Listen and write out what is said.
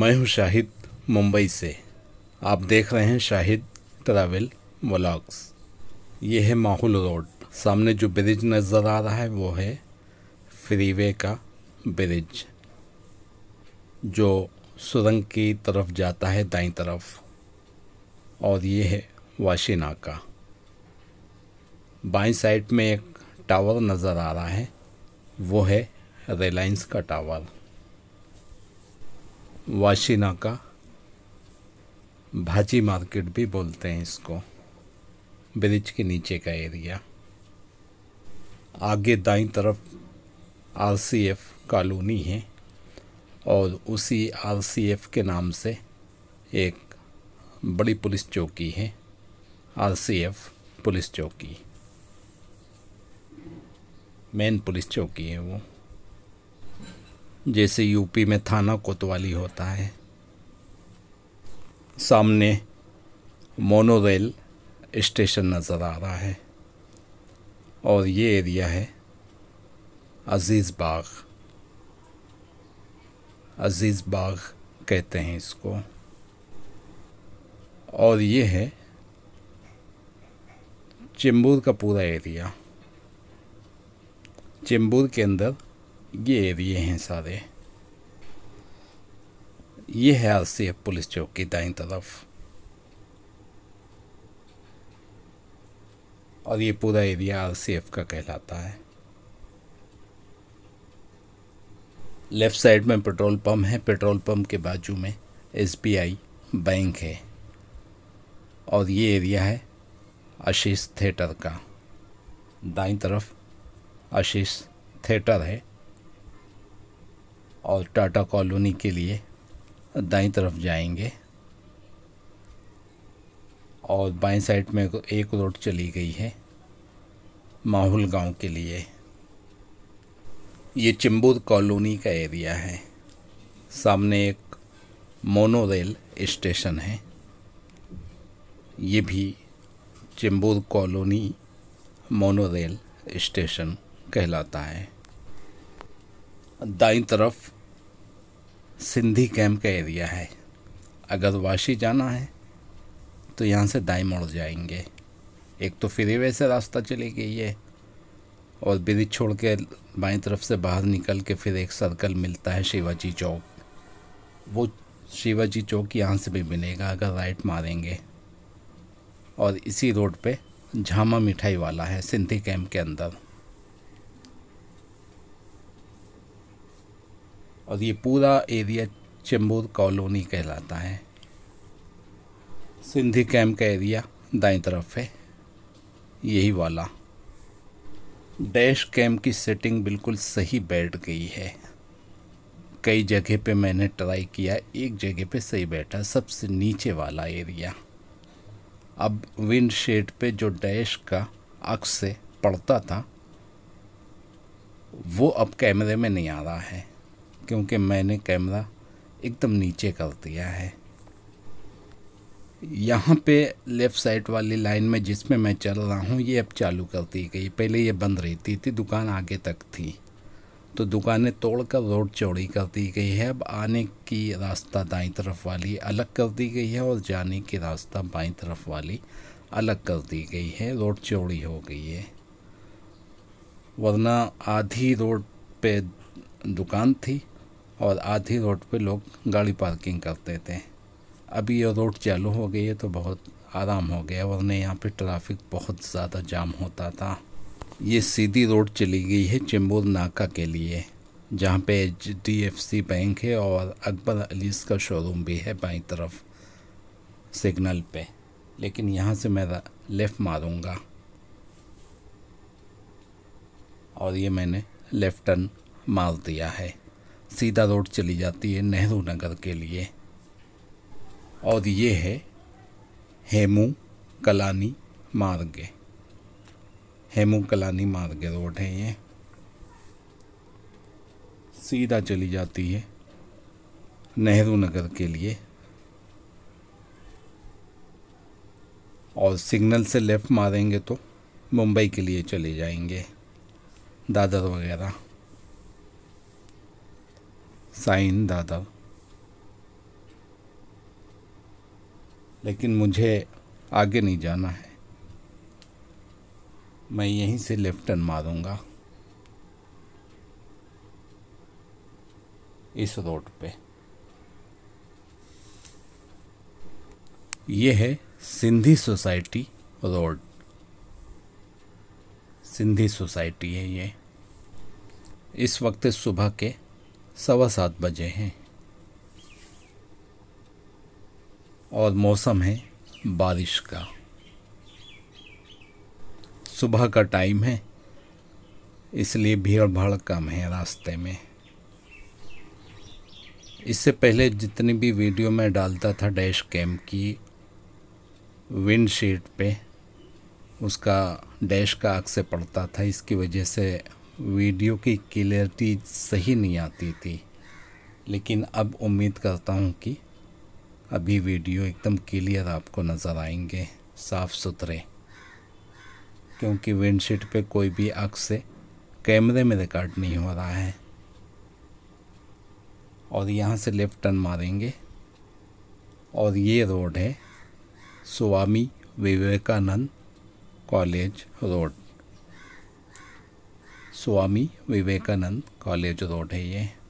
मैं हूं शाहिद मुंबई से आप देख रहे हैं शाहिद ट्रैवल व्लॉग्स ये है माहौल रोड सामने जो ब्रिज नज़र आ रहा है वो है फ्रीवे का ब्रिज जो सुरंग की तरफ जाता है दाई तरफ और ये है वाशिना का बाई साइड में एक टावर नज़र आ रहा है वो है रिलायंस का टावर वाशिना का भाजी मार्केट भी बोलते हैं इसको ब्रिज के नीचे का एरिया आगे दाई तरफ आरसीएफ कॉलोनी है और उसी आरसीएफ के नाम से एक बड़ी पुलिस चौकी है आरसीएफ पुलिस चौकी मेन पुलिस चौकी है वो जैसे यूपी में थाना कोतवाली होता है सामने मोनोरेल स्टेशन नज़र आ रहा है और ये एरिया है अजीज़ बाग अजीज़ बाग कहते हैं इसको और ये है चेंबूर का पूरा एरिया चेंबूर के अंदर ये एरिए हैं सारे ये है एफ पुलिस चौकी दाई तरफ और ये पूरा एरिया एफ का कहलाता है लेफ़्ट साइड में पेट्रोल पम्प है पेट्रोल पम्प के बाजू में एसबीआई बैंक है और ये एरिया है आशीष थिएटर का दाई तरफ आशीष थिएटर है और टाटा कॉलोनी के लिए दाई तरफ जाएंगे और बाई साइड में एक रोड चली गई है माहौल गांव के लिए ये चिम्बूर कॉलोनी का एरिया है सामने एक मोनो रेल स्टेशन है ये भी Chembur colony monorail station कहलाता है दाई तरफ सिंधी कैम्प का एरिया है अगर वाशी जाना है तो यहाँ से दाई मोड़ जाएंगे एक तो फ्री वे से रास्ता चली गई है और ब्रिज छोड़ के बाई तरफ से बाहर निकल के फिर एक सर्कल मिलता है शिवाजी चौक वो शिवाजी चौक यहाँ से भी मिलेगा अगर राइट मारेंगे और इसी रोड पे झामा मिठाई वाला है सिंधी कैंप के अंदर और ये पूरा एरिया चेम्बूर कॉलोनी कहलाता है सिंधी कैम्प का एरिया दाई तरफ है यही वाला डैश कैम्प की सेटिंग बिल्कुल सही बैठ गई है कई जगह पे मैंने ट्राई किया एक जगह पे सही बैठा सबसे नीचे वाला एरिया अब विंड शेड पे जो डैश का अक्स से पड़ता था वो अब कैमरे में नहीं आ रहा है क्योंकि मैंने कैमरा एकदम नीचे कर दिया है यहाँ पे लेफ़्ट साइड वाली लाइन में जिसमें मैं चल रहा हूँ ये अब चालू कर दी गई पहले ये बंद रहती थी दुकान आगे तक थी तो दुकानें तोड़कर रोड चौड़ी कर दी गई है अब आने की रास्ता दाई तरफ वाली अलग कर दी गई है और जाने की रास्ता बाई तरफ वाली अलग कर दी गई है रोड चौड़ी हो गई है वरना आधी रोड पे दुकान थी और आधी रोड पे लोग गाड़ी पार्किंग करते थे अभी ये रोड चालू हो गई है तो बहुत आराम हो गया वरना यहाँ पे ट्रैफिक बहुत ज़्यादा जाम होता था ये सीधी रोड चली गई है चेंबूर नाका के लिए जहाँ पे H D F C bank है और अकबर अलीस का शोरूम भी है बाई तरफ सिग्नल पे लेकिन यहाँ से मैं लेफ़्ट मारूँगा और ये मैंने लेफ्ट टर्न मार दिया है सीधा रोड चली जाती है नेहरू नगर के लिए और ये है हेमू कलानी मार्ग हेमू कलानी मार्ग रोड है ये सीधा चली जाती है नेहरू नगर के लिए और सिग्नल से लेफ़्ट मारेंगे तो मुंबई के लिए चले जाएंगे दादर वगैरह साइन दादा लेकिन मुझे आगे नहीं जाना है मैं यहीं से लेफ्ट टर्न मारूंगा इस रोड पे ये है Sindhi society road Sindhi society है ये इस वक्त सुबह के सवा सात बजे हैं और मौसम है बारिश का सुबह का टाइम है इसलिए भीड़ भाड़ कम है रास्ते में इससे पहले जितनी भी वीडियो मैं डालता था डैश कैम की विंडशीट पे उसका डैश का अक्से पड़ता था इसकी वजह से वीडियो की क्लियरिटी सही नहीं आती थी लेकिन अब उम्मीद करता हूँ कि अभी वीडियो एकदम क्लियर आपको नज़र आएंगे साफ़ सुथरे क्योंकि विंडशीट पे कोई भी अक्स से कैमरे में रिकॉर्ड नहीं हो रहा है और यहाँ से लेफ़्ट टर्न मारेंगे और ये रोड है Swami Vivekananda college road Swami Vivekananda college road